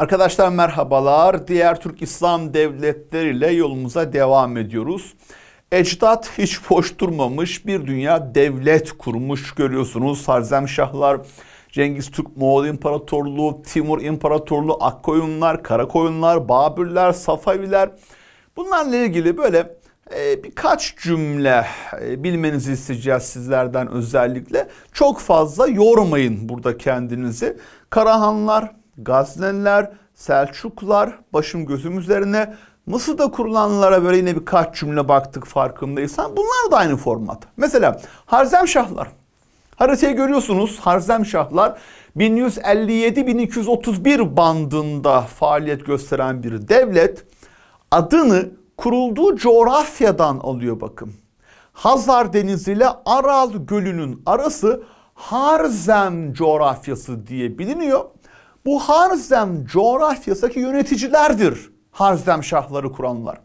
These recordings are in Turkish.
Arkadaşlar merhabalar. Diğer Türk İslam devletleriyle yolumuza devam ediyoruz. Ecdat hiç boş durmamış bir dünya devlet kurmuş görüyorsunuz. Harzemşahlar, Cengiz Türk Moğol İmparatorluğu, Timur İmparatorluğu, Akkoyunlar, Karakoyunlar, Babürler, Safaviler. Bunlarla ilgili böyle e, birkaç cümle e, bilmenizi isteyeceğiz sizlerden özellikle. Çok fazla yormayın burada kendinizi. Karahanlar, Gazneliler, Selçuklar başım gözüm üzerine. Mısır'da kurulanlara böyle yine birkaç cümle baktık farkındaysan. Bunlar da aynı format. Mesela Harzemşahlar. Haritayı görüyorsunuz. Harzemşahlar 1157-1231 bandında faaliyet gösteren bir devlet. Adını kurulduğu coğrafyadan alıyor bakın. Hazar Denizi ile Aral Gölü'nün arası Harzem coğrafyası diye biliniyor. Bu Harzem coğrafyasındaki yöneticilerdir. Harzem şahları kuranlar.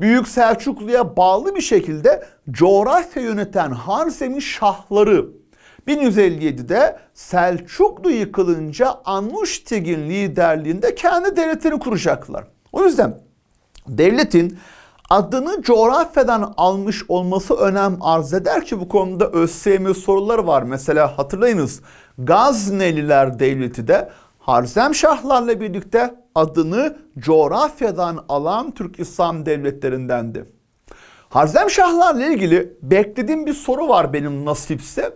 Büyük Selçuklu'ya bağlı bir şekilde coğrafya yöneten Harzem'in şahları 1157'de Selçuklu yıkılınca Anuştigin liderliğinde kendi devletlerini kuracaklar. O yüzden devletin adını coğrafyadan almış olması önem arz eder ki bu konuda ÖSYM soruları var. Mesela hatırlayınız Gazneliler Devleti de Harzem Şahlarla birlikte adını coğrafyadan alan Türk İslam devletlerindendi. Harzem Harzemşahlarla ilgili beklediğim bir soru var benim nasipse.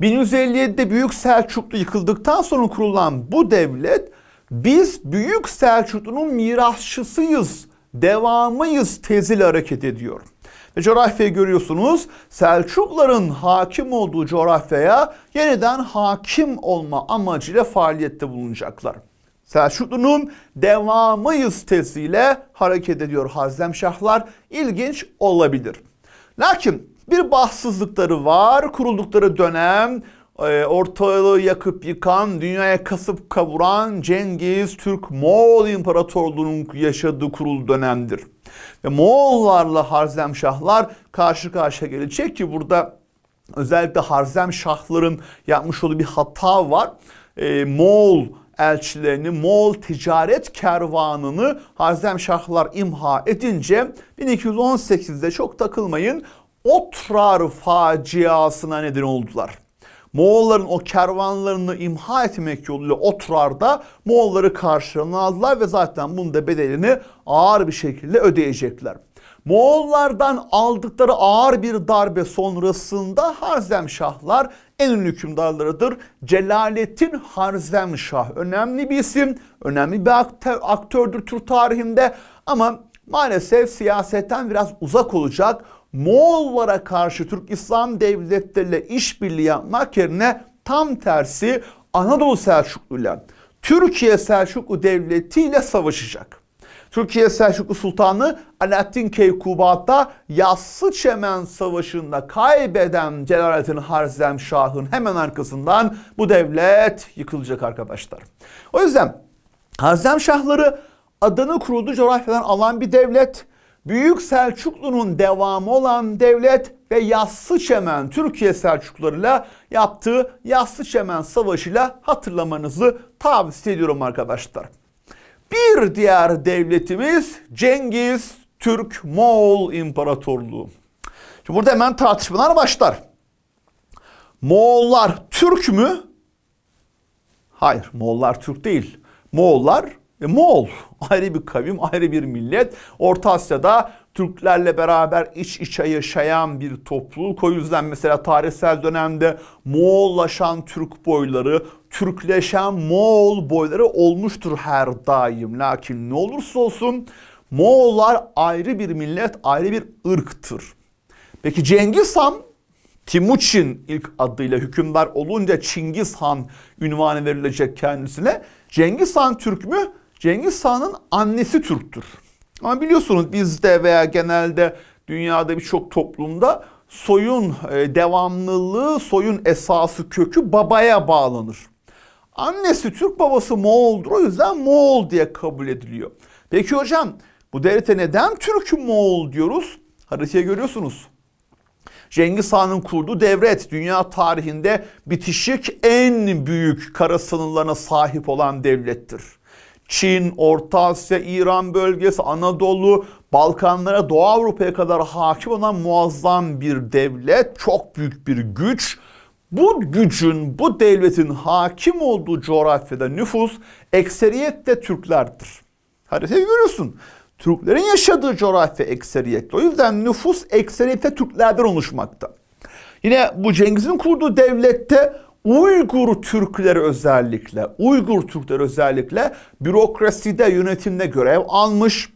1157'de Büyük Selçuklu yıkıldıktan sonra kurulan bu devlet biz Büyük Selçuklu'nun mirasçısıyız, devamıyız teziyle hareket ediyor. E, coğrafyayı görüyorsunuz. Selçukların hakim olduğu coğrafyaya yeniden hakim olma amacıyla faaliyette bulunacaklar. Selçuklu'nun devamıyız tesiyle hareket ediyor Hazlemşahlar. İlginç olabilir. Lakin bir bahtsızlıkları var. Kuruldukları dönem ee, ortalığı yakıp yıkan, dünyaya kasıp kavuran Cengiz Türk Moğol İmparatorluğu'nun yaşadığı kurul dönemdir. Ve Moğollarla Harzemşahlar karşı karşıya gelecek ki burada özellikle Harzemşahların yapmış olduğu bir hata var. Ee, Moğol elçilerini, Moğol ticaret kervanını Harzemşahlar imha edince 1218'de çok takılmayın Otrar faciasına neden oldular. Moğolların o kervanlarını imha etmek yoluyla Otrar'da Moğolları karşılarına aldılar ve zaten bunun da bedelini ağır bir şekilde ödeyecekler. Moğollardan aldıkları ağır bir darbe sonrasında Harzemşahlar en ünlü hükümdarlarıdır. Celalettin Harzemşah önemli bir isim, önemli bir aktör, aktördür Türk tarihinde ama maalesef siyasetten biraz uzak olacak Moğollara karşı Türk İslam devletleriyle işbirliği yapmak yerine tam tersi Anadolu Selçuklu ile Türkiye Selçuklu Devleti ile savaşacak. Türkiye Selçuklu Sultanı Alaaddin Keykubat'ta Yassı Çemen Savaşı'nda kaybeden Celaleddin Harzem Şah'ın hemen arkasından bu devlet yıkılacak arkadaşlar. O yüzden Harzem Şahları adını kurulduğu coğrafyadan alan bir devlet Büyük Selçuklu'nun devamı olan devlet ve Yassı Çemen Türkiye Selçuklularıyla yaptığı Yassı Çemen Savaşı'yla hatırlamanızı tavsiye ediyorum arkadaşlar. Bir diğer devletimiz Cengiz Türk Moğol İmparatorluğu. Şimdi burada hemen tartışmalar başlar. Moğollar Türk mü? Hayır, Moğollar Türk değil. Moğollar e, Moğol ayrı bir kavim, ayrı bir millet. Orta Asya'da Türklerle beraber iç içe yaşayan bir topluluk. O yüzden mesela tarihsel dönemde Moğollaşan Türk boyları, Türkleşen Moğol boyları olmuştur her daim. Lakin ne olursa olsun Moğollar ayrı bir millet, ayrı bir ırktır. Peki Cengiz Han Timuçin ilk adıyla hükümdar olunca Çingiz Han ünvanı verilecek kendisine. Cengiz Han Türk mü? Cengiz Han'ın annesi Türktür. Ama biliyorsunuz bizde veya genelde dünyada birçok toplumda soyun e, devamlılığı, soyun esası kökü babaya bağlanır. Annesi Türk, babası Moğol'dur. O yüzden Moğol diye kabul ediliyor. Peki hocam bu devlete neden Türk Moğol diyoruz? Haritaya görüyorsunuz. Cengiz Han'ın kurduğu devlet dünya tarihinde bitişik en büyük kara sınırlarına sahip olan devlettir. Çin, Orta Asya, İran bölgesi, Anadolu, Balkanlara, Doğu Avrupa'ya kadar hakim olan muazzam bir devlet, çok büyük bir güç. Bu gücün, bu devletin hakim olduğu coğrafyada nüfus ekseriyette Türklerdir. Haritayı görüyorsun. Türklerin yaşadığı coğrafya ekseriyette. O yüzden nüfus ekseriyette Türklerden oluşmakta. Yine bu Cengiz'in kurduğu devlette Uygur Türkleri özellikle, Uygur Türkleri özellikle bürokraside, yönetimde görev almış.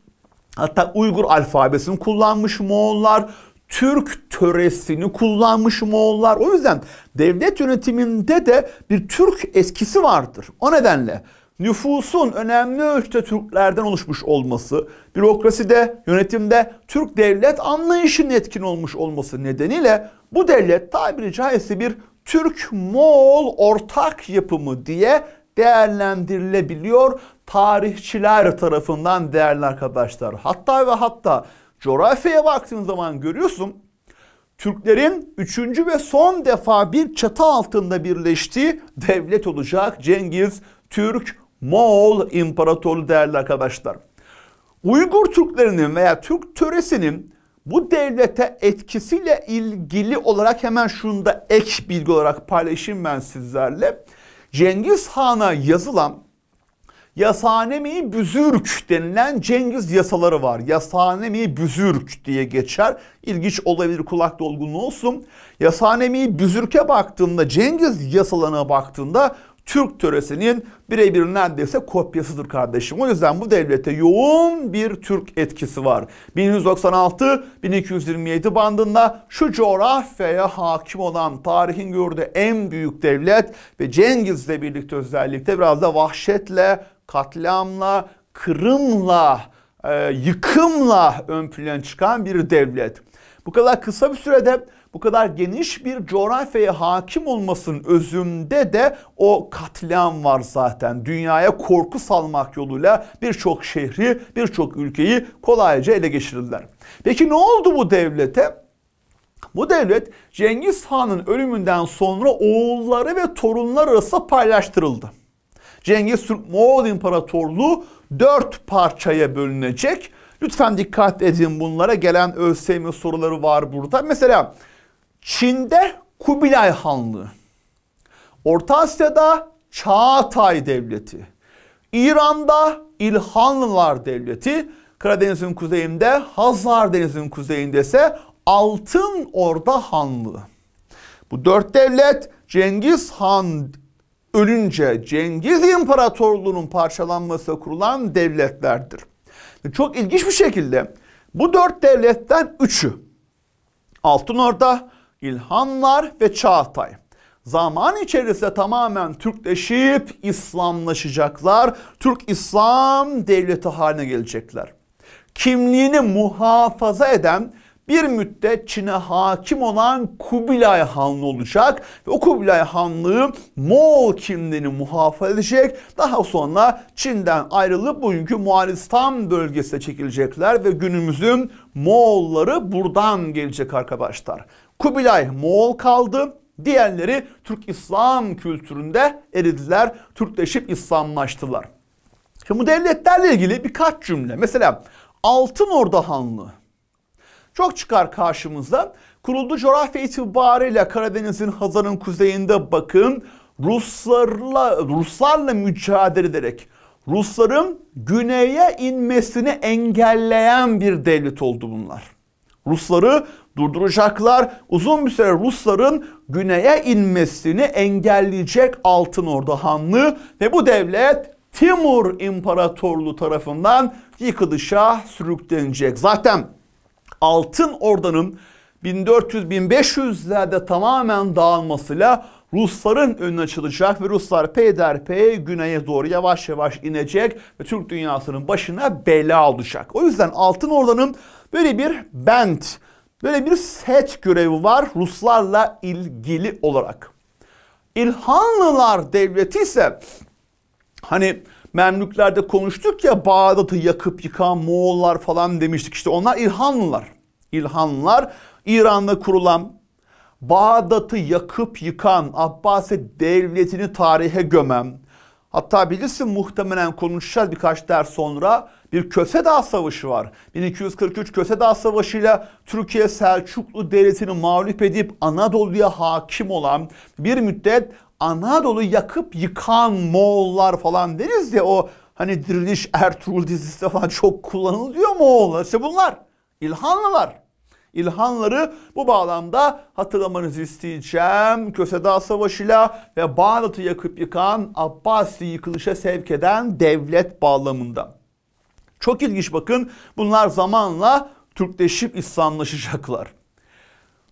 Hatta Uygur alfabesini kullanmış Moğollar, Türk töresini kullanmış Moğollar. O yüzden devlet yönetiminde de bir Türk eskisi vardır. O nedenle nüfusun önemli ölçüde Türklerden oluşmuş olması, bürokraside, yönetimde Türk devlet anlayışının etkin olmuş olması nedeniyle bu devlet tabiri caizse bir Türk-Moğol ortak yapımı diye değerlendirilebiliyor tarihçiler tarafından değerli arkadaşlar. Hatta ve hatta coğrafyaya baktığın zaman görüyorsun Türklerin üçüncü ve son defa bir çatı altında birleştiği devlet olacak Cengiz Türk Moğol İmparatorluğu değerli arkadaşlar. Uygur Türklerinin veya Türk töresinin bu devlete etkisiyle ilgili olarak hemen şunu da ek bilgi olarak paylaşayım ben sizlerle. Cengiz Han'a yazılan Yasanemi Büzürk denilen Cengiz yasaları var. Yasanemi Büzürk diye geçer. İlginç olabilir kulak dolgunluğu olsun. Yasanemi Büzürk'e baktığında Cengiz yasalarına baktığında Türk töresinin birebir neredeyse kopyasıdır kardeşim. O yüzden bu devlete yoğun bir Türk etkisi var. 1196-1227 bandında şu coğrafyaya hakim olan tarihin gördüğü en büyük devlet ve Cengiz'le birlikte özellikle biraz da vahşetle, katliamla, kırımla, e, yıkımla ön plana çıkan bir devlet. Bu kadar kısa bir sürede bu kadar geniş bir coğrafyaya hakim olmasının özünde de o katliam var zaten. Dünyaya korku salmak yoluyla birçok şehri, birçok ülkeyi kolayca ele geçirdiler. Peki ne oldu bu devlete? Bu devlet Cengiz Han'ın ölümünden sonra oğulları ve torunlar arasında paylaştırıldı. Cengiz Türk Moğol İmparatorluğu dört parçaya bölünecek. Lütfen dikkat edin bunlara gelen ÖSYM soruları var burada. Mesela Çin'de Kubilay Hanlığı. Orta Asya'da Çağatay Devleti. İran'da İlhanlılar Devleti. Karadeniz'in kuzeyinde Hazar Denizi'nin kuzeyinde ise Altın Orda Hanlığı. Bu dört devlet Cengiz Han ölünce Cengiz İmparatorluğu'nun parçalanması kurulan devletlerdir. Çok ilginç bir şekilde bu dört devletten üçü Altın Orda, İlhanlar ve Çağatay zaman içerisinde tamamen Türkleşip İslamlaşacaklar. Türk İslam devleti haline gelecekler. Kimliğini muhafaza eden bir müddet Çin'e hakim olan Kubilay Hanlı olacak ve o Kubilay Hanlığı Moğol kimliğini muhafaza edecek. Daha sonra Çin'den ayrılıp bugünkü Muaristan bölgesine çekilecekler ve günümüzün Moğolları buradan gelecek arkadaşlar. Kubilay Moğol kaldı. Diğerleri Türk İslam kültüründe eridiler. Türkleşip İslamlaştılar. Şimdi bu devletlerle ilgili birkaç cümle. Mesela Altın Orda hanlı Çok çıkar karşımıza. Kuruldu coğrafya itibariyle Karadeniz'in Hazar'ın kuzeyinde bakın Ruslarla Ruslarla mücadele ederek Rusların güneye inmesini engelleyen bir devlet oldu bunlar. Rusları durduracaklar. Uzun bir süre Rusların güneye inmesini engelleyecek Altın Ordu Hanlığı ve bu devlet Timur İmparatorluğu tarafından yıkılışa sürüklenecek. Zaten Altın Ordu'nun 1400-1500'lerde tamamen dağılmasıyla Rusların önüne açılacak ve Ruslar peyderpey güneye doğru yavaş yavaş inecek ve Türk dünyasının başına bela olacak. O yüzden Altın Ordu'nun böyle bir bent Böyle bir set görevi var Ruslarla ilgili olarak. İlhanlılar devleti ise hani Memlüklerde konuştuk ya Bağdat'ı yakıp yıkan Moğollar falan demiştik. İşte onlar İlhanlılar. İlhanlılar İran'da kurulan Bağdat'ı yakıp yıkan Abbasi devletini tarihe gömen Hatta bilirsin muhtemelen konuşacağız birkaç ders sonra bir Köse Dağ Savaşı var. 1243 Köse Dağ Savaşı ile Türkiye Selçuklu Devleti'ni mağlup edip Anadolu'ya hakim olan bir müddet Anadolu yakıp yıkan Moğollar falan deriz ya o hani Diriliş Ertuğrul dizisi falan çok kullanılıyor Moğollar. İşte bunlar İlhanlılar. İlhanları bu bağlamda hatırlamanızı isteyeceğim. Köseda Savaşı'yla ve Bağdat'ı yakıp yıkan Abbasi yıkılışa sevk eden devlet bağlamında. Çok ilginç bakın bunlar zamanla Türkleşip İslamlaşacaklar.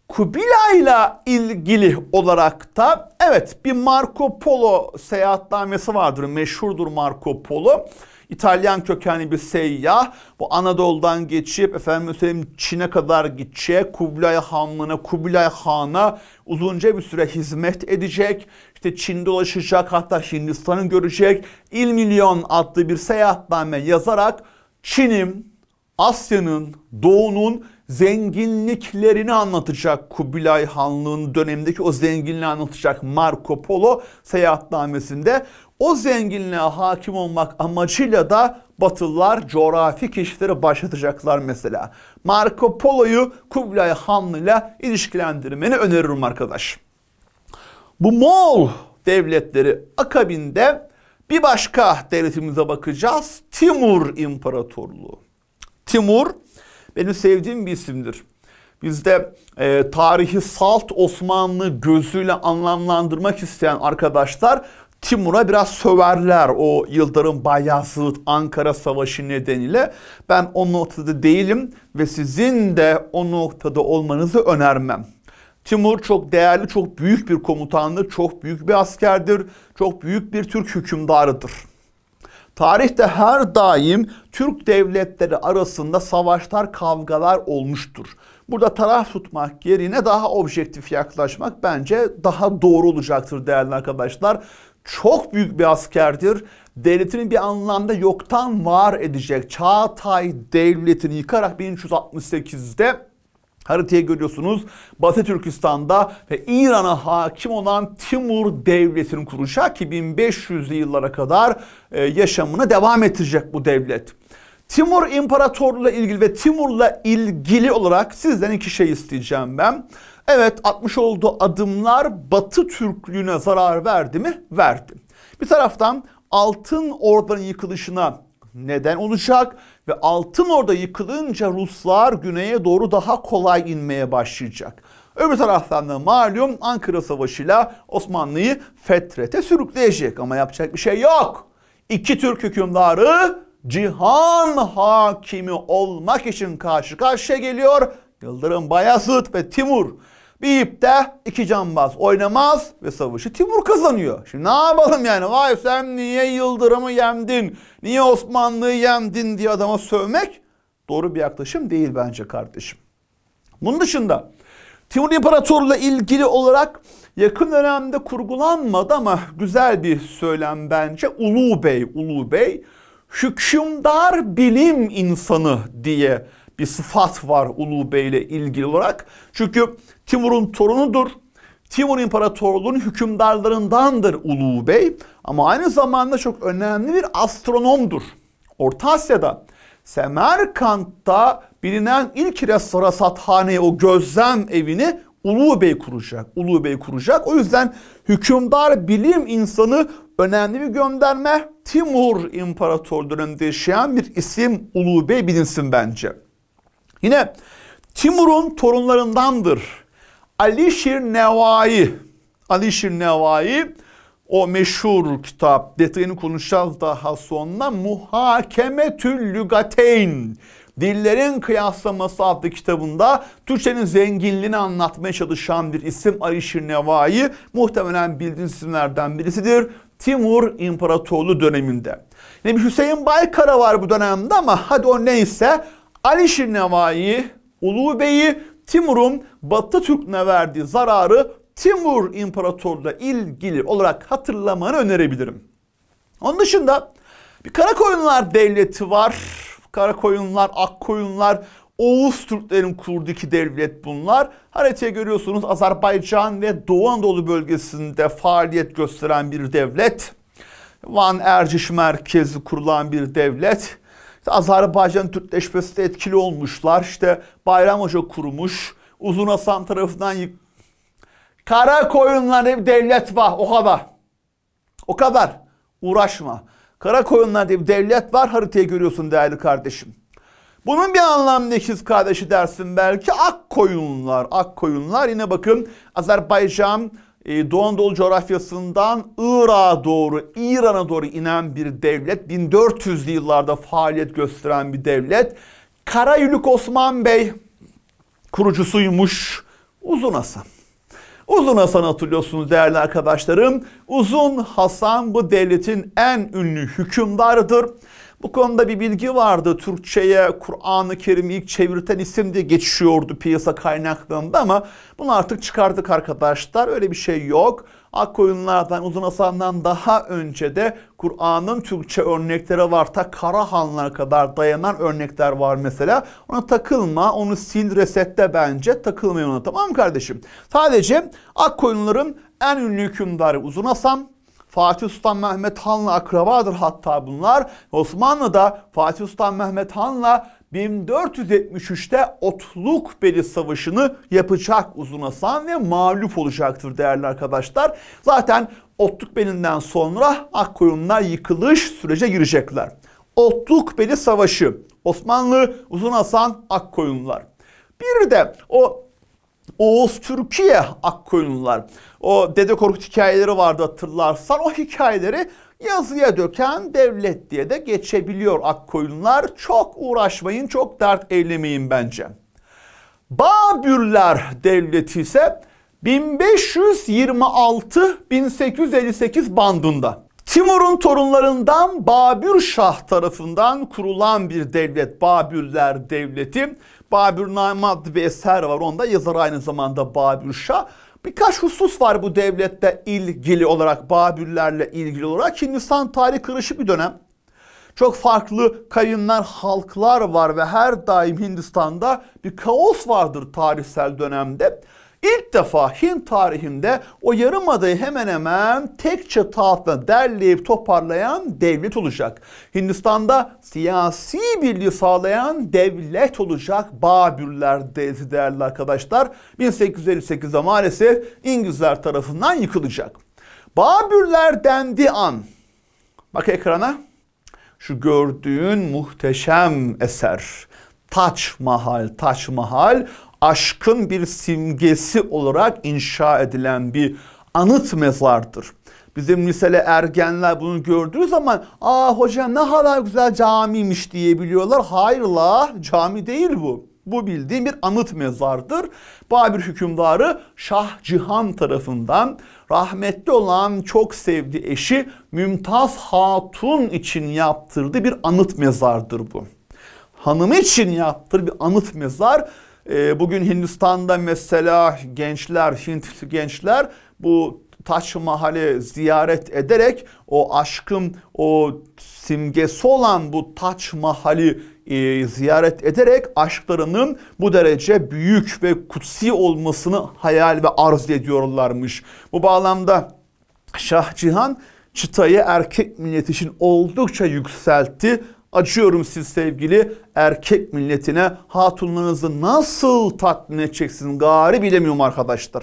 Kubila ile ilgili olarak da evet bir Marco Polo seyahatnamesi vardır. Meşhurdur Marco Polo. İtalyan kökenli bir seyyah bu Anadolu'dan geçip efendim söyleyeyim Çin'e kadar gidecek. Kublai Hanlığı'na, Kublai Han'a uzunca bir süre hizmet edecek. İşte Çin'de dolaşacak hatta Hindistan'ı görecek. İl Milyon adlı bir seyahatname yazarak Çin'in, Asya'nın, Doğu'nun zenginliklerini anlatacak Kubilay Hanlığı'nın dönemindeki o zenginliği anlatacak Marco Polo seyahatnamesinde o zenginliğe hakim olmak amacıyla da Batılılar coğrafi keşiflere başlatacaklar mesela. Marco Polo'yu Kublai Han'la ilişkilendirmeni öneririm arkadaş. Bu Moğol devletleri akabinde bir başka devletimize bakacağız. Timur İmparatorluğu. Timur benim sevdiğim bir isimdir. Bizde e, tarihi salt Osmanlı gözüyle anlamlandırmak isteyen arkadaşlar Timur'a biraz söverler o Yıldırım Bayazıt Ankara Savaşı nedeniyle. Ben o noktada değilim ve sizin de o noktada olmanızı önermem. Timur çok değerli, çok büyük bir komutandır, çok büyük bir askerdir, çok büyük bir Türk hükümdarıdır. Tarihte her daim Türk devletleri arasında savaşlar, kavgalar olmuştur. Burada taraf tutmak yerine daha objektif yaklaşmak bence daha doğru olacaktır değerli arkadaşlar çok büyük bir askerdir. Devletini bir anlamda yoktan var edecek. Çağatay devletini yıkarak 1368'de haritaya görüyorsunuz. Batı Türkistan'da ve İran'a hakim olan Timur Devleti'ni kuracak ki 1500'lü yıllara kadar e, yaşamına devam ettirecek bu devlet. Timur İmparatorluğu ile ilgili ve Timur'la ilgili olarak sizden iki şey isteyeceğim ben. Evet atmış olduğu adımlar Batı Türklüğüne zarar verdi mi? Verdi. Bir taraftan Altın Orda'nın yıkılışına neden olacak ve Altın orada yıkılınca Ruslar güneye doğru daha kolay inmeye başlayacak. Öbür taraftan da malum Ankara Savaşıyla Osmanlı'yı fetrete sürükleyecek ama yapacak bir şey yok. İki Türk hükümdarı cihan hakimi olmak için karşı karşıya geliyor. Yıldırım Bayezid ve Timur bir ipte iki cambaz oynamaz ve savaşı Timur kazanıyor. Şimdi ne yapalım yani? Vay sen niye Yıldırım'ı yemdin? Niye Osmanlı'yı yemdin diye adama sövmek doğru bir yaklaşım değil bence kardeşim. Bunun dışında Timur İmparatorluğu'yla ilgili olarak yakın dönemde kurgulanmadı ama güzel bir söylem bence. Ulu Bey, Ulu Bey hükümdar bilim insanı diye bir sıfat var Ulu Bey ile ilgili olarak. Çünkü Timur'un torunudur. Timur İmparatorluğu'nun hükümdarlarındandır Ulu Bey ama aynı zamanda çok önemli bir astronomdur. Orta Asya'da Semerkant'ta bilinen ilk restorasathaneyi o gözlem evini Ulu Bey kuracak. Ulu Bey kuracak. O yüzden hükümdar bilim insanı önemli bir gönderme. Timur İmparator döneminde yaşayan bir isim Ulu Bey bilinsin bence. Yine Timur'un torunlarındandır. Alişir Nevai. Alişir Nevai o meşhur kitap detayını konuşacağız daha sonra Muhakeme Lügateyn Dillerin Kıyaslaması adlı kitabında Türkçenin zenginliğini anlatmaya çalışan bir isim Alişir Nevai muhtemelen bildiğiniz isimlerden birisidir. Timur İmparatorluğu döneminde. Yani Hüseyin Baykara var bu dönemde ama hadi o neyse Alişir Nevai, Ulu Bey'i Timur'un Batı Türk'üne verdiği zararı Timur İmparatorluğu'la ilgili olarak hatırlamanı önerebilirim. Onun dışında bir Karakoyunlar Devleti var. Karakoyunlar, Akkoyunlar, Oğuz Türklerin kurduğu iki devlet bunlar. Haritaya görüyorsunuz Azerbaycan ve Doğu Anadolu bölgesinde faaliyet gösteren bir devlet. Van Erciş merkezi kurulan bir devlet. İşte Azerbaycan Türkleşmesi de etkili olmuşlar. İşte Bayram Hoca kurmuş. Uzun Hasan tarafından yık... Kara koyunlar bir devlet var. O kadar. O kadar. Uğraşma. Kara koyunlar bir devlet var. Haritayı görüyorsun değerli kardeşim. Bunun bir anlamı ne ikiz kardeşi dersin belki. Ak koyunlar. Ak koyunlar. Yine bakın Azerbaycan e, Doğu Anadolu coğrafyasından Irak'a doğru, İran'a doğru inen bir devlet. 1400'lü yıllarda faaliyet gösteren bir devlet. Karayülük Osman Bey kurucusuymuş Uzun Hasan. Uzun Hasan hatırlıyorsunuz değerli arkadaşlarım. Uzun Hasan bu devletin en ünlü hükümdarıdır. Bu konuda bir bilgi vardı. Türkçe'ye Kur'an-ı Kerim'i ilk çevirten isim diye geçiyordu piyasa kaynaklarında ama bunu artık çıkardık arkadaşlar. Öyle bir şey yok. Akkoyunlardan, Uzun Hasan'dan daha önce de Kur'an'ın Türkçe örnekleri var. Ta Karahanlar kadar dayanan örnekler var mesela. Ona takılma, onu sil resette bence. Takılmayın ona tamam mı kardeşim? Sadece Akkoyunların en ünlü hükümdarı Uzun Hasan, Fatih Sultan Mehmet Han'la akrabadır hatta bunlar. Osmanlı da Fatih Sultan Mehmet Han'la 1473'te Otluk Beli Savaşı'nı yapacak Uzun Hasan ve mağlup olacaktır değerli arkadaşlar. Zaten Otluk Beli'nden sonra Akkoyunlar yıkılış sürece girecekler. Otluk Beli Savaşı, Osmanlı, Uzun Hasan, Akkoyunlar. Bir de o Oğuz Türkiye Akkoyunlular. O Dede Korkut hikayeleri vardı hatırlarsan. O hikayeleri yazıya döken devlet diye de geçebiliyor Akkoyunlular. Çok uğraşmayın, çok dert eylemeyin bence. Babürler Devleti ise 1526-1858 bandında. Timur'un torunlarından Babür Şah tarafından kurulan bir devlet Babürler Devleti. Babür adlı bir eser var. Onda yazar aynı zamanda Babür Şah. Birkaç husus var bu devlette ilgili olarak, Babürlerle ilgili olarak. Hindistan tarihi kırışık bir dönem. Çok farklı kavimler, halklar var ve her daim Hindistan'da bir kaos vardır tarihsel dönemde. İlk defa Hint tarihinde o yarım adayı hemen hemen tek çatı altında derleyip toparlayan devlet olacak. Hindistan'da siyasi birliği sağlayan devlet olacak Babürler devleti değerli arkadaşlar. 1858'de maalesef İngilizler tarafından yıkılacak. Babürler dendi an, bak ekrana, şu gördüğün muhteşem eser. Taç Mahal, Taç Mahal aşkın bir simgesi olarak inşa edilen bir anıt mezardır. Bizim lisele ergenler bunu gördüğü zaman aa hocam ne kadar güzel camiymiş diyebiliyorlar. Hayır la cami değil bu. Bu bildiğim bir anıt mezardır. Babil hükümdarı Şah Cihan tarafından rahmetli olan çok sevdiği eşi Mümtaz Hatun için yaptırdığı bir anıt mezardır bu. Hanımı için yaptırdığı bir anıt mezar ee, bugün Hindistan'da mesela gençler, Hint gençler bu Taç Mahal'i ziyaret ederek o aşkın o simgesi olan bu Taç Mahal'i e, ziyaret ederek aşklarının bu derece büyük ve kutsi olmasını hayal ve arz ediyorlarmış. Bu bağlamda Şah Cihan çıtayı erkek milleti için oldukça yükseltti Acıyorum siz sevgili erkek milletine hatunlarınızı nasıl tatmin edeceksiniz gari bilemiyorum arkadaşlar.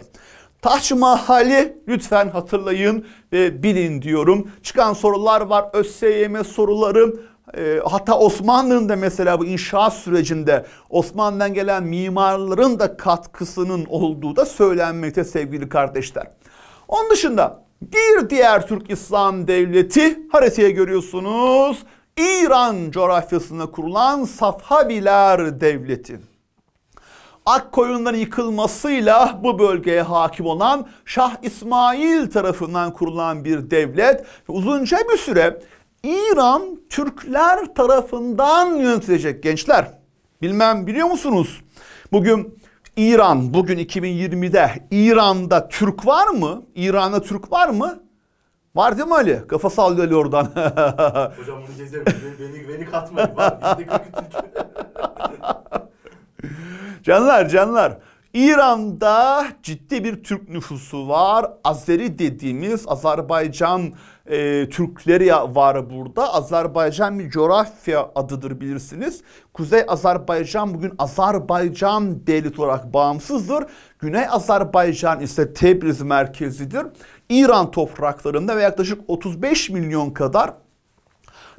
Taç Mahal'i lütfen hatırlayın ve bilin diyorum. Çıkan sorular var. ÖSYM soruları. Ee, hatta Osmanlı'nın da mesela bu inşaat sürecinde Osmanlı'dan gelen mimarların da katkısının olduğu da söylenmekte sevgili kardeşler. Onun dışında bir diğer Türk İslam Devleti haritaya görüyorsunuz. İran coğrafyasında kurulan Safaviler Devleti. Akkoyunların yıkılmasıyla bu bölgeye hakim olan Şah İsmail tarafından kurulan bir devlet uzunca bir süre İran Türkler tarafından yönetilecek gençler. Bilmem biliyor musunuz? Bugün İran, bugün 2020'de İran'da Türk var mı? İran'da Türk var mı? Var değil mi Ali? Kafa sallıyor Ali oradan. Hocam bunu gezerim. Beni, beni katmayın. Canlar canlar. İran'da ciddi bir Türk nüfusu var. Azeri dediğimiz Azerbaycan e, Türkleri var burada. Azerbaycan bir coğrafya adıdır bilirsiniz. Kuzey Azerbaycan bugün Azerbaycan devlet olarak bağımsızdır. Güney Azerbaycan ise Tebriz merkezidir. İran topraklarında ve yaklaşık 35 milyon kadar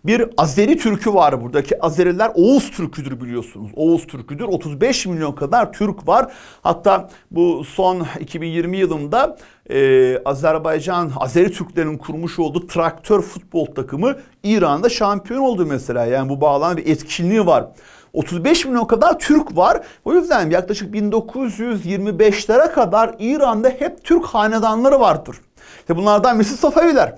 bir Azeri Türk'ü var buradaki. Azeriler Oğuz Türk'üdür biliyorsunuz. Oğuz Türk'üdür. 35 milyon kadar Türk var. Hatta bu son 2020 yılında e, Azerbaycan, Azeri Türklerin kurmuş olduğu traktör futbol takımı İran'da şampiyon oldu mesela. Yani bu bağlanan bir etkinliği var. 35 milyon kadar Türk var. O yüzden yaklaşık 1925'lere kadar İran'da hep Türk hanedanları vardır. İşte bunlardan birisi Safeviler.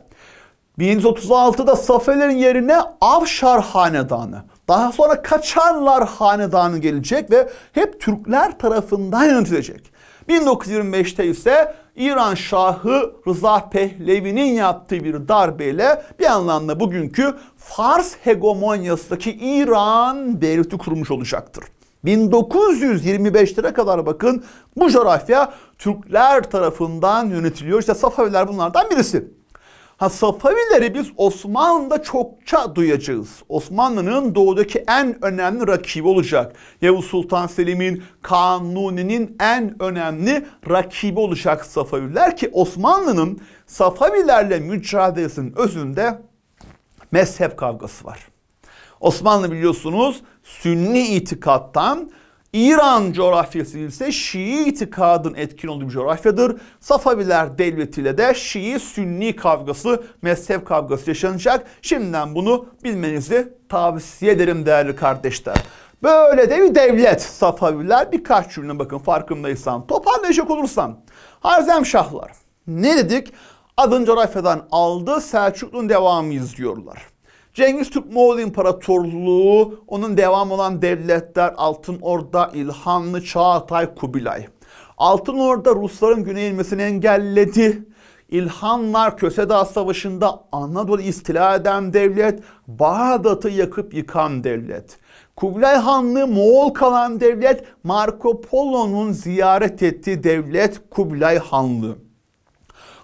1736'da Safevilerin yerine Avşar Hanedanı. Daha sonra kaçanlar Hanedanı gelecek ve hep Türkler tarafından yönetilecek. 1925'te ise İran Şahı Rıza Pehlevi'nin yaptığı bir darbeyle bir anlamda bugünkü Fars hegemonyasındaki İran devleti kurmuş olacaktır. 1925 1925'lere kadar bakın bu coğrafya Türkler tarafından yönetiliyor. İşte Safaviler bunlardan birisi. Ha Safavileri biz Osmanlı'da çokça duyacağız. Osmanlı'nın doğudaki en önemli rakibi olacak. Yavuz Sultan Selim'in, Kanuni'nin en önemli rakibi olacak Safaviler ki Osmanlı'nın Safavilerle mücadelesinin özünde mezhep kavgası var. Osmanlı biliyorsunuz Sünni itikattan İran coğrafyası ise Şii itikadın etkin olduğu bir coğrafyadır. Safaviler devletiyle de Şii-Sünni kavgası, mezhep kavgası yaşanacak. Şimdiden bunu bilmenizi tavsiye ederim değerli kardeşler. Böyle de bir devlet Safaviler birkaç cümle bakın farkındaysam toparlayacak olursam. Harzemşahlar ne dedik? Adın coğrafyadan aldı Selçuklu'nun devamı izliyorlar. Cengiz Türk Moğol İmparatorluğu, onun devam olan devletler Altın Orda, İlhanlı, Çağatay, Kubilay. Altın Orda Rusların Güney inmesini engelledi. İlhanlar Köse Dağı Savaşı'nda Anadolu istila eden devlet, Bağdat'ı yakıp yıkan devlet. Kublai Hanlı Moğol kalan devlet, Marco Polo'nun ziyaret ettiği devlet Kublai Hanlı.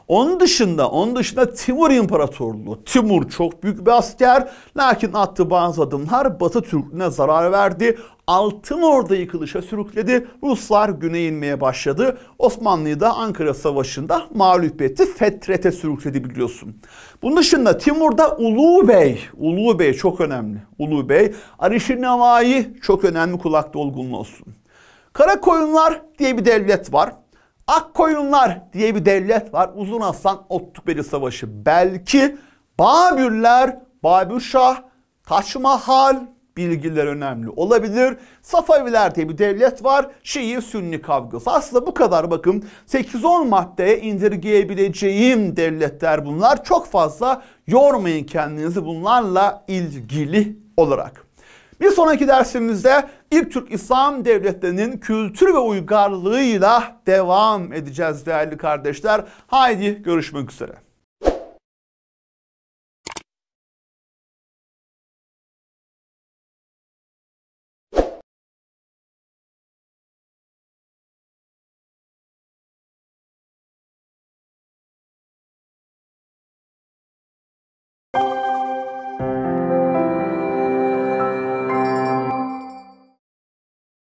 Onun dışında, onun dışında Timur İmparatorluğu. Timur çok büyük bir asker. Lakin attığı bazı adımlar Batı Türklüğüne zarar verdi. Altın Orda yıkılışa sürükledi. Ruslar güneye inmeye başladı. Osmanlı'yı da Ankara Savaşı'nda mağlup etti. Fetret'e sürükledi biliyorsun. Bunun dışında Timur'da Ulu Bey, Ulu Bey çok önemli. Ulu Bey, Arişir Nevai çok önemli kulak dolgunlu olsun. Karakoyunlar diye bir devlet var. Akkoyunlar diye bir devlet var. Uzun aslan Hasan Ottubeli Savaşı belki. Babürler, Babürşah, Taşmahal bilgiler önemli olabilir. Safaviler diye bir devlet var. Şii Sünni kavgası. Aslında bu kadar bakın 8-10 maddeye indirgeyebileceğim devletler bunlar. Çok fazla yormayın kendinizi bunlarla ilgili olarak. Bir sonraki dersimizde ilk Türk İslam devletlerinin kültür ve uygarlığıyla devam edeceğiz değerli kardeşler. Haydi görüşmek üzere.